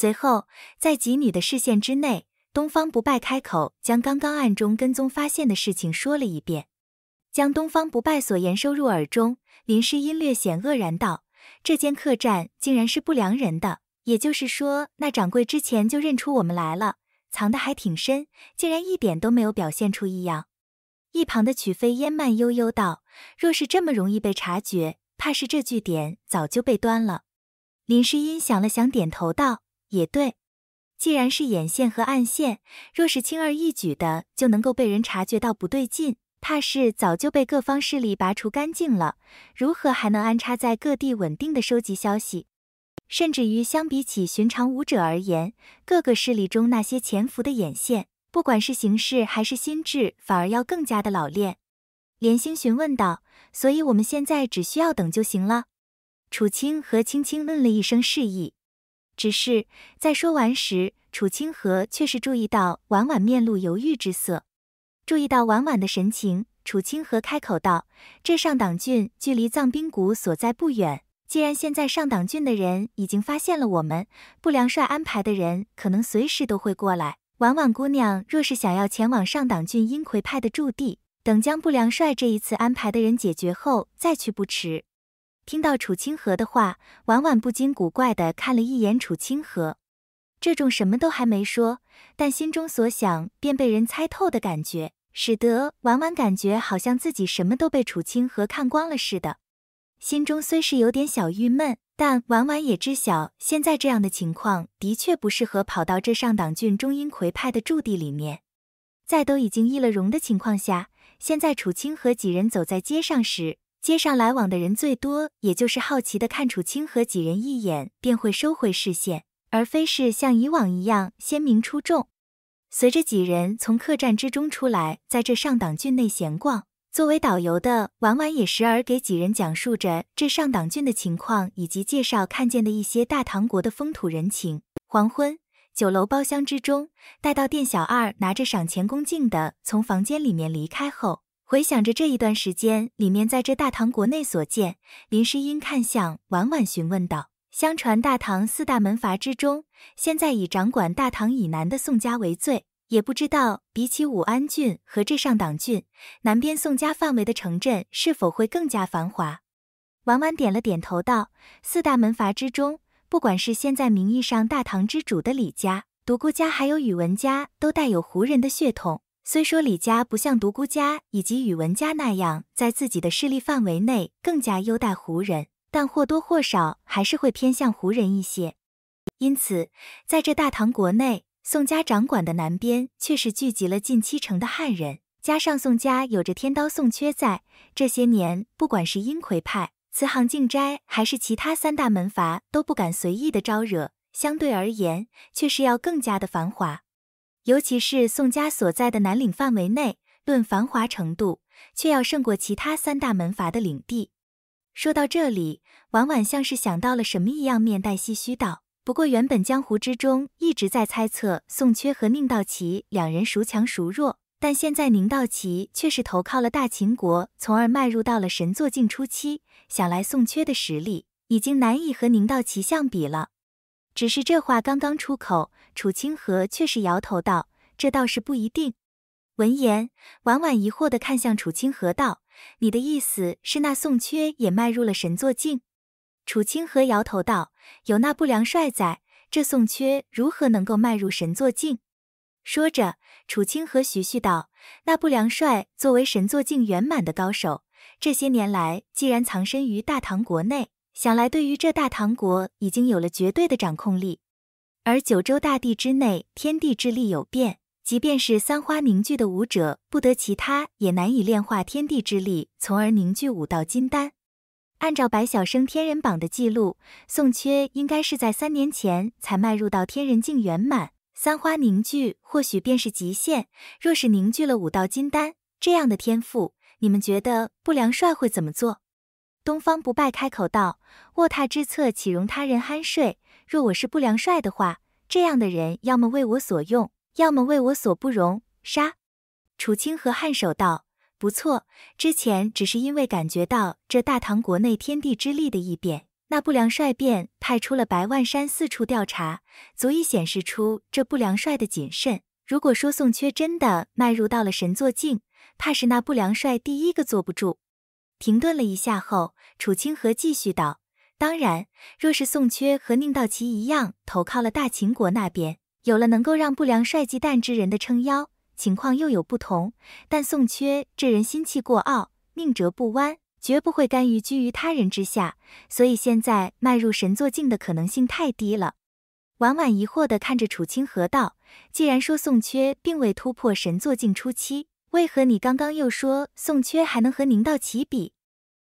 随后，在几女的视线之内，东方不败开口将刚刚暗中跟踪发现的事情说了一遍。将东方不败所言收入耳中，林诗音略显愕然道：“这间客栈竟然是不良人的，也就是说，那掌柜之前就认出我们来了，藏得还挺深，竟然一点都没有表现出异样。”一旁的曲飞烟慢悠悠道：“若是这么容易被察觉，怕是这据点早就被端了。”林诗音想了想，点头道。也对，既然是眼线和暗线，若是轻而易举的就能够被人察觉到不对劲，怕是早就被各方势力拔除干净了。如何还能安插在各地稳定的收集消息？甚至于相比起寻常武者而言，各个势力中那些潜伏的眼线，不管是形式还是心智，反而要更加的老练。连星询问道：“所以我们现在只需要等就行了。”楚清和青青嗯了一声，示意。只是在说完时，楚清河却是注意到婉婉面露犹豫之色。注意到婉婉的神情，楚清河开口道：“这上党郡距离藏兵谷所在不远，既然现在上党郡的人已经发现了我们，不良帅安排的人可能随时都会过来。婉婉姑娘若是想要前往上党郡阴魁派的驻地，等将不良帅这一次安排的人解决后再去不迟。”听到楚清河的话，婉婉不禁古怪的看了一眼楚清河。这种什么都还没说，但心中所想便被人猜透的感觉，使得婉婉感觉好像自己什么都被楚清河看光了似的。心中虽是有点小郁闷，但婉婉也知晓现在这样的情况的确不适合跑到这上党郡中阴魁派的驻地里面。在都已经易了容的情况下，现在楚清河几人走在街上时。街上来往的人最多，也就是好奇的看楚清和几人一眼，便会收回视线，而非是像以往一样鲜明出众。随着几人从客栈之中出来，在这上党郡内闲逛，作为导游的婉婉也时而给几人讲述着这上党郡的情况，以及介绍看见的一些大唐国的风土人情。黄昏，酒楼包厢之中，待到店小二拿着赏钱恭敬的从房间里面离开后。回想着这一段时间里面在这大唐国内所见，林诗音看向婉婉询问道：“相传大唐四大门阀之中，现在以掌管大唐以南的宋家为最。也不知道比起武安郡和这上党郡，南边宋家范围的城镇是否会更加繁华。”婉婉点了点头道：“四大门阀之中，不管是现在名义上大唐之主的李家、独孤家，还有宇文家，都带有胡人的血统。”虽说李家不像独孤家以及宇文家那样在自己的势力范围内更加优待胡人，但或多或少还是会偏向胡人一些。因此，在这大唐国内，宋家掌管的南边却是聚集了近七成的汉人，加上宋家有着天刀宋缺在，这些年不管是阴魁派、慈航净斋，还是其他三大门阀，都不敢随意的招惹。相对而言，却是要更加的繁华。尤其是宋家所在的南岭范围内，论繁华程度，却要胜过其他三大门阀的领地。说到这里，婉婉像是想到了什么一样，面带唏嘘道：“不过，原本江湖之中一直在猜测宋缺和宁道奇两人孰强孰弱，但现在宁道奇却是投靠了大秦国，从而迈入到了神作境初期。想来宋缺的实力已经难以和宁道奇相比了。”只是这话刚刚出口，楚清河却是摇头道：“这倒是不一定。”闻言，婉婉疑惑的看向楚清河道：“你的意思是那宋缺也迈入了神作境？”楚清河摇头道：“有那不良帅在，这宋缺如何能够迈入神作境？”说着，楚清河徐徐道：“那不良帅作为神作境圆满的高手，这些年来既然藏身于大唐国内。”想来，对于这大唐国已经有了绝对的掌控力，而九州大地之内，天地之力有变，即便是三花凝聚的武者，不得其他，也难以炼化天地之力，从而凝聚武道金丹。按照白晓生天人榜的记录，宋缺应该是在三年前才迈入到天人境圆满，三花凝聚或许便是极限。若是凝聚了武道金丹，这样的天赋，你们觉得不良帅会怎么做？东方不败开口道：“卧榻之侧岂容他人酣睡？若我是不良帅的话，这样的人要么为我所用，要么为我所不容。杀！”楚清河颔首道：“不错。之前只是因为感觉到这大唐国内天地之力的异变，那不良帅便派出了白万山四处调查，足以显示出这不良帅的谨慎。如果说宋缺真的迈入到了神座境，怕是那不良帅第一个坐不住。”停顿了一下后，楚清河继续道：“当然，若是宋缺和宁道奇一样投靠了大秦国那边，有了能够让不良帅忌惮之人的撑腰，情况又有不同。但宋缺这人心气过傲，宁折不弯，绝不会甘于居于他人之下，所以现在迈入神作境的可能性太低了。”婉婉疑惑地看着楚清河道：“既然说宋缺并未突破神作境初期。”为何你刚刚又说宋缺还能和宁道奇比？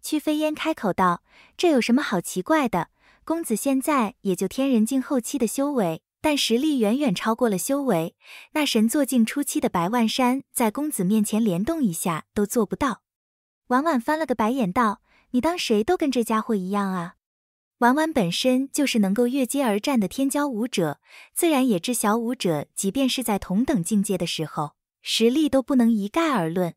曲飞烟开口道：“这有什么好奇怪的？公子现在也就天人境后期的修为，但实力远远超过了修为。那神作境初期的白万山，在公子面前连动一下都做不到。”婉婉翻了个白眼道：“你当谁都跟这家伙一样啊？”婉婉本身就是能够越阶而战的天骄武者，自然也知晓武者即便是在同等境界的时候。实力都不能一概而论，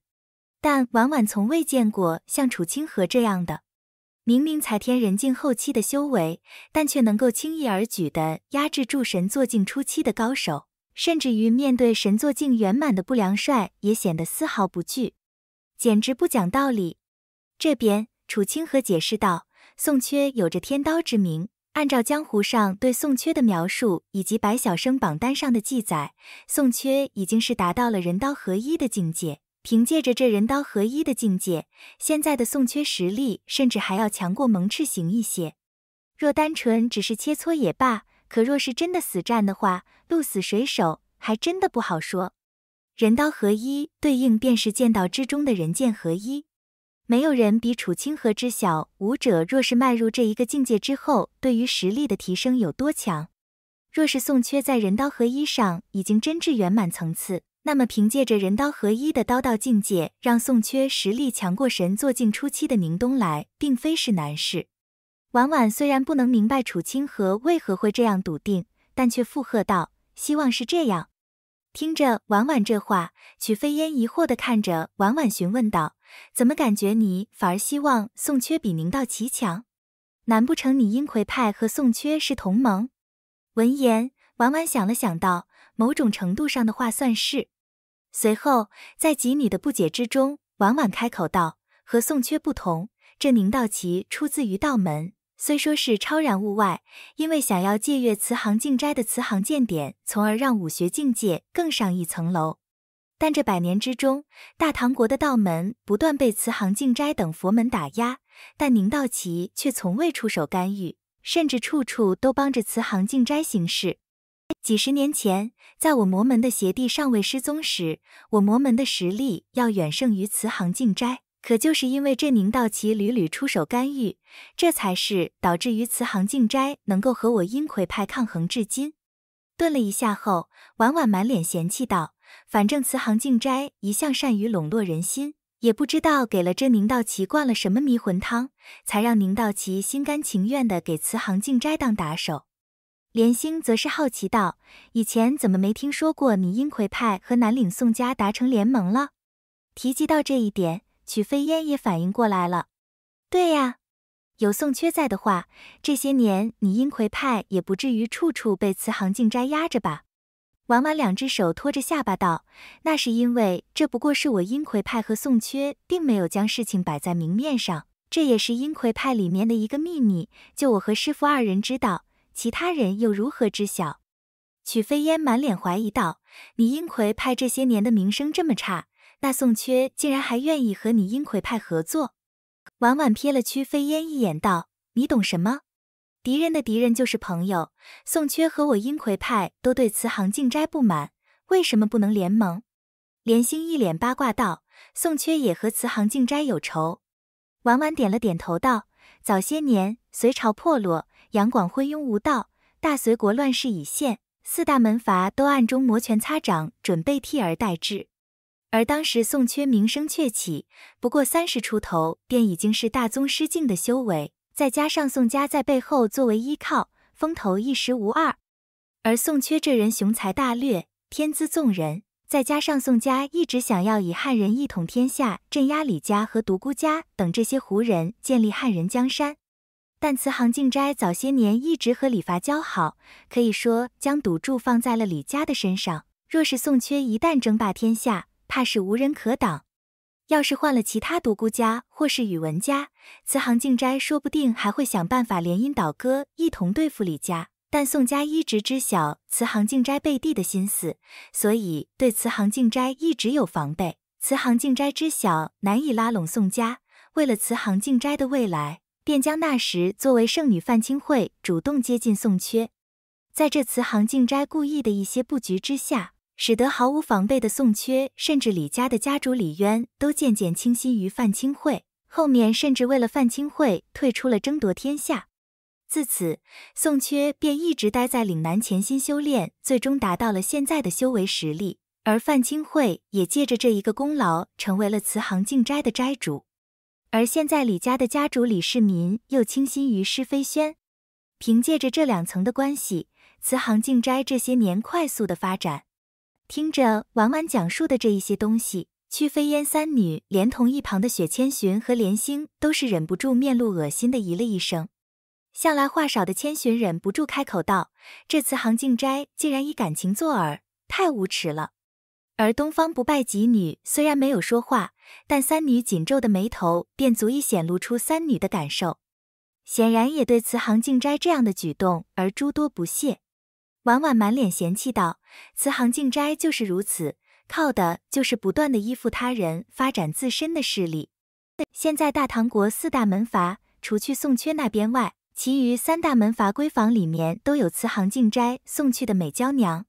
但婉婉从未见过像楚清河这样的，明明才天人境后期的修为，但却能够轻易而举的压制住神作境初期的高手，甚至于面对神作境圆满的不良帅也显得丝毫不惧，简直不讲道理。这边楚清河解释道：“宋缺有着天刀之名。”按照江湖上对宋缺的描述，以及白晓生榜单上的记载，宋缺已经是达到了人刀合一的境界。凭借着这人刀合一的境界，现在的宋缺实力甚至还要强过蒙赤行一些。若单纯只是切磋也罢，可若是真的死战的话，鹿死谁手还真的不好说。人刀合一对应便是剑道之中的人剑合一。没有人比楚清河知晓武者若是迈入这一个境界之后，对于实力的提升有多强。若是宋缺在人刀合一上已经真至圆满层次，那么凭借着人刀合一的刀道境界，让宋缺实力强过神坐境初期的宁东来，并非是难事。婉婉虽然不能明白楚清河为何会这样笃定，但却附和道：“希望是这样。”听着婉婉这话，曲飞烟疑惑的看着婉婉，询问道。怎么感觉你反而希望宋缺比宁道奇强？难不成你阴魁派和宋缺是同盟？闻言，婉婉想了想，道：“某种程度上的话，算是。”随后，在吉女的不解之中，婉婉开口道：“和宋缺不同，这宁道奇出自于道门，虽说是超然物外，因为想要借阅慈航静斋的慈航见典，从而让武学境界更上一层楼。”但这百年之中，大唐国的道门不断被慈航净斋等佛门打压，但宁道奇却从未出手干预，甚至处处都帮着慈航净斋行事。几十年前，在我魔门的邪帝尚未失踪时，我魔门的实力要远胜于慈航净斋。可就是因为这宁道奇屡屡出手干预，这才是导致于慈航净斋能够和我阴魁派抗衡至今。顿了一下后，婉婉满脸嫌弃道。反正慈航静斋一向善于笼络人心，也不知道给了这宁道奇灌了什么迷魂汤，才让宁道奇心甘情愿地给慈航静斋当打手。莲星则是好奇道：“以前怎么没听说过你阴魁派和南岭宋家达成联盟了？”提及到这一点，曲飞烟也反应过来了：“对呀，有宋缺在的话，这些年你阴魁派也不至于处处被慈航静斋压着吧？”婉婉两只手托着下巴道：“那是因为这不过是我阴魁派和宋缺并没有将事情摆在明面上，这也是阴魁派里面的一个秘密，就我和师傅二人知道，其他人又如何知晓？”曲飞烟满脸怀疑道：“你阴魁派这些年的名声这么差，那宋缺竟然还愿意和你阴魁派合作？”婉婉瞥了曲飞烟一眼道：“你懂什么？”敌人的敌人就是朋友。宋缺和我阴魁派都对慈航静斋不满，为什么不能联盟？连星一脸八卦道：“宋缺也和慈航静斋有仇。”婉婉点了点头道：“早些年，隋朝破落，杨广昏庸无道，大隋国乱世已现，四大门阀都暗中摩拳擦掌，准备替而代之。而当时，宋缺名声鹊起，不过三十出头，便已经是大宗师境的修为。”再加上宋家在背后作为依靠，风头一时无二。而宋缺这人雄才大略，天资纵人。再加上宋家一直想要以汉人一统天下，镇压李家和独孤家等这些胡人，建立汉人江山。但慈航静斋早些年一直和李伐交好，可以说将赌注放在了李家的身上。若是宋缺一旦争霸天下，怕是无人可挡。要是换了其他独孤家或是宇文家，慈航静斋说不定还会想办法联姻倒戈，一同对付李家。但宋家一直知晓慈航静斋背地的心思，所以对慈航静斋一直有防备。慈航静斋知晓难以拉拢宋家，为了慈航静斋的未来，便将那时作为圣女范清惠主动接近宋缺。在这慈航静斋故意的一些布局之下。使得毫无防备的宋缺，甚至李家的家主李渊，都渐渐倾心于范清惠。后面甚至为了范清惠退出了争夺天下。自此，宋缺便一直待在岭南潜心修炼，最终达到了现在的修为实力。而范清惠也借着这一个功劳，成为了慈航净斋的斋主。而现在，李家的家主李世民又倾心于施飞轩。凭借着这两层的关系，慈航净斋这些年快速的发展。听着婉婉讲述的这一些东西，曲飞烟三女连同一旁的雪千寻和莲心都是忍不住面露恶心的咦了一声。向来话少的千寻忍不住开口道：“这慈航静斋竟然以感情作饵，太无耻了。”而东方不败几女虽然没有说话，但三女紧皱的眉头便足以显露出三女的感受，显然也对慈航静斋这样的举动而诸多不屑。婉婉满脸嫌弃道：“慈航静斋就是如此，靠的就是不断的依附他人，发展自身的势力。现在大唐国四大门阀，除去宋缺那边外，其余三大门阀闺房里面都有慈航静斋送去的美娇娘。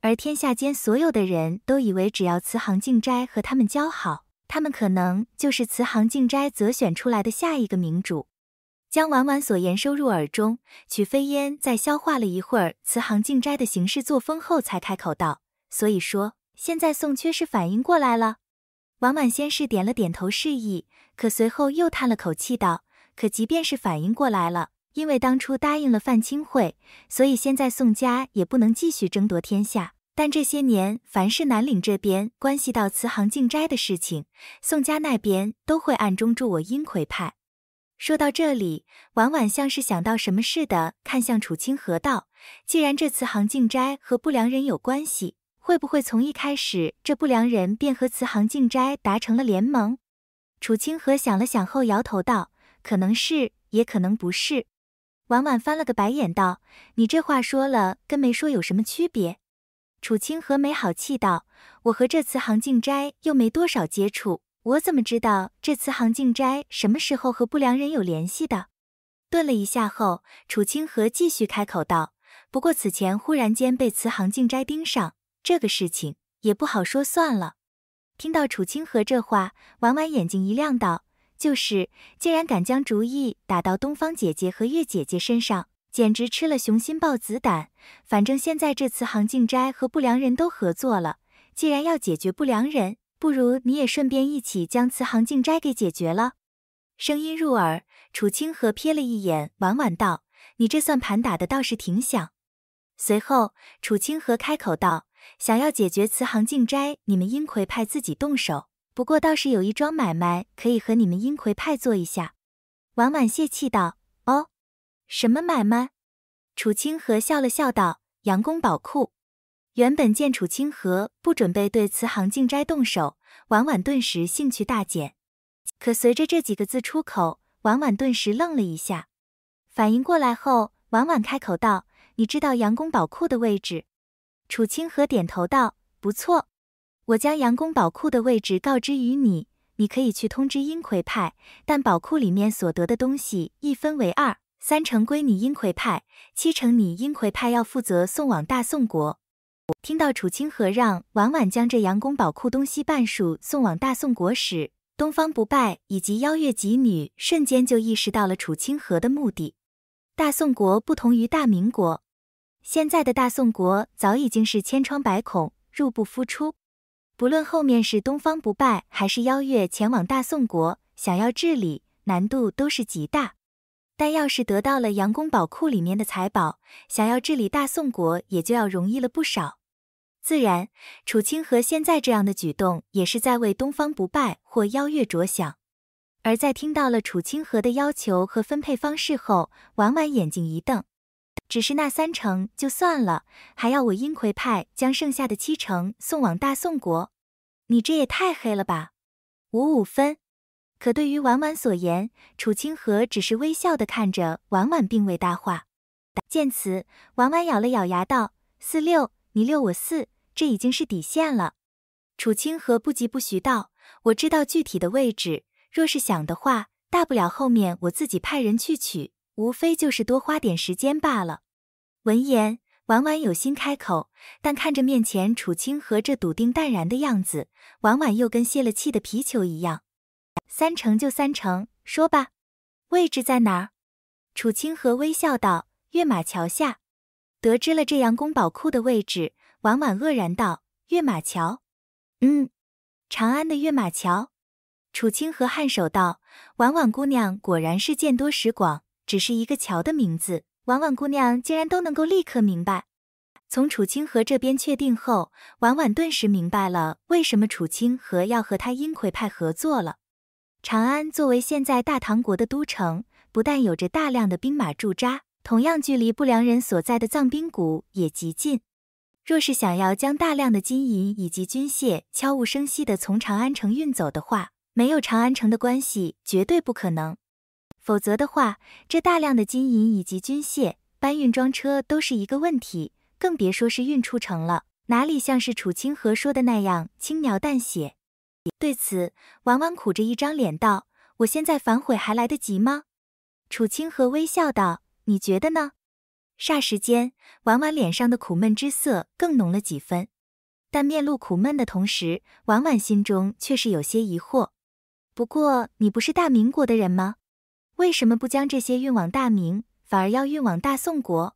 而天下间所有的人都以为，只要慈航静斋和他们交好，他们可能就是慈航静斋择选出来的下一个明主。”将婉婉所言收入耳中，曲飞烟在消化了一会儿慈航静斋的行事作风后，才开口道：“所以说，现在宋缺是反应过来了。”婉婉先是点了点头示意，可随后又叹了口气道：“可即便是反应过来了，因为当初答应了范清晦，所以现在宋家也不能继续争夺天下。但这些年，凡是南岭这边关系到慈航静斋的事情，宋家那边都会暗中助我阴魁派。”说到这里，婉婉像是想到什么似的，看向楚清河道：“既然这慈航静斋和不良人有关系，会不会从一开始这不良人便和慈航静斋达成了联盟？”楚清河想了想后，摇头道：“可能是，也可能不是。”婉婉翻了个白眼道：“你这话说了，跟没说有什么区别？”楚清河没好气道：“我和这慈航静斋又没多少接触。”我怎么知道这慈航静斋什么时候和不良人有联系的？顿了一下后，楚清河继续开口道：“不过此前忽然间被慈航静斋盯上，这个事情也不好说。算了。”听到楚清河这话，婉婉眼睛一亮道：“就是，竟然敢将主意打到东方姐姐和月姐姐身上，简直吃了雄心豹子胆。反正现在这慈航静斋和不良人都合作了，既然要解决不良人。”不如你也顺便一起将慈航静斋给解决了。声音入耳，楚清河瞥了一眼，婉婉道：“你这算盘打的倒是挺响。”随后，楚清河开口道：“想要解决慈航静斋，你们阴魁派自己动手。不过倒是有一桩买卖可以和你们阴魁派做一下。”婉婉泄气道：“哦，什么买卖？”楚清河笑了笑道：“阳宫宝库。”原本见楚清河不准备对慈航静斋动手，婉婉顿时兴趣大减。可随着这几个字出口，婉婉顿时愣了一下，反应过来后，婉婉开口道：“你知道杨公宝库的位置？”楚清河点头道：“不错，我将杨公宝库的位置告知于你，你可以去通知阴魁派，但宝库里面所得的东西一分为二，三成归你阴魁派，七成你阴魁派要负责送往大宋国。”听到楚清河让婉婉将这杨公宝库东西半数送往大宋国时，东方不败以及邀月几女瞬间就意识到了楚清河的目的。大宋国不同于大明国，现在的大宋国早已经是千疮百孔，入不敷出。不论后面是东方不败还是邀月前往大宋国，想要治理难度都是极大。但要是得到了杨公宝库里面的财宝，想要治理大宋国也就要容易了不少。自然，楚清河现在这样的举动也是在为东方不败或邀月着想。而在听到了楚清河的要求和分配方式后，婉婉眼睛一瞪：“只是那三成就算了，还要我阴葵派将剩下的七成送往大宋国？你这也太黑了吧！五五分。”可对于婉婉所言，楚清河只是微笑的看着婉婉，并未搭话。见此，婉婉咬了咬牙道：“四六，你六我四，这已经是底线了。”楚清河不急不徐道：“我知道具体的位置，若是想的话，大不了后面我自己派人去取，无非就是多花点时间罢了。”闻言，婉婉有心开口，但看着面前楚清河这笃定淡然的样子，婉婉又跟泄了气的皮球一样。三成就三成，说吧，位置在哪儿？楚清河微笑道：“跃马桥下。”得知了这杨公宝库的位置，婉婉愕然道：“跃马桥，嗯，长安的跃马桥。”楚清河颔首道：“婉婉姑娘果然是见多识广，只是一个桥的名字，婉婉姑娘竟然都能够立刻明白。”从楚清河这边确定后，婉婉顿时明白了为什么楚清河要和他阴葵派合作了。长安作为现在大唐国的都城，不但有着大量的兵马驻扎，同样距离不良人所在的藏兵谷也极近。若是想要将大量的金银以及军械悄无声息地从长安城运走的话，没有长安城的关系绝对不可能。否则的话，这大量的金银以及军械搬运装车都是一个问题，更别说是运出城了。哪里像是楚清河说的那样轻描淡写？对此，婉婉苦着一张脸道：“我现在反悔还来得及吗？”楚清河微笑道：“你觉得呢？”霎时间，婉婉脸上的苦闷之色更浓了几分。但面露苦闷的同时，婉婉心中却是有些疑惑。不过，你不是大明国的人吗？为什么不将这些运往大明，反而要运往大宋国？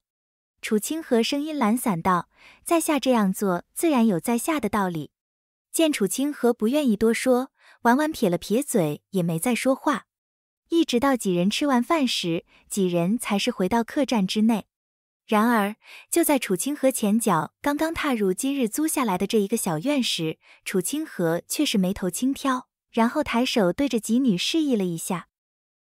楚清河声音懒散道：“在下这样做，自然有在下的道理。”见楚清河不愿意多说，婉婉撇了撇嘴，也没再说话。一直到几人吃完饭时，几人才是回到客栈之内。然而，就在楚清河前脚刚刚踏入今日租下来的这一个小院时，楚清河却是眉头轻挑，然后抬手对着几女示意了一下。